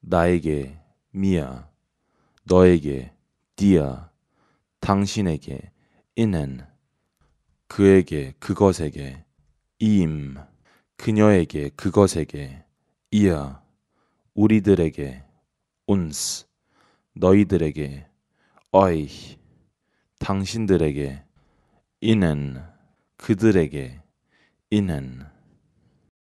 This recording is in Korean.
나에게 미야, 너에게 디야, 당신에게 이는, 그에게 그것에게 이임, 그녀에게 그것에게 이야, 우리들에게 u 스 너희들에게 어이, 당신들에게 이는, 그들에게 이는.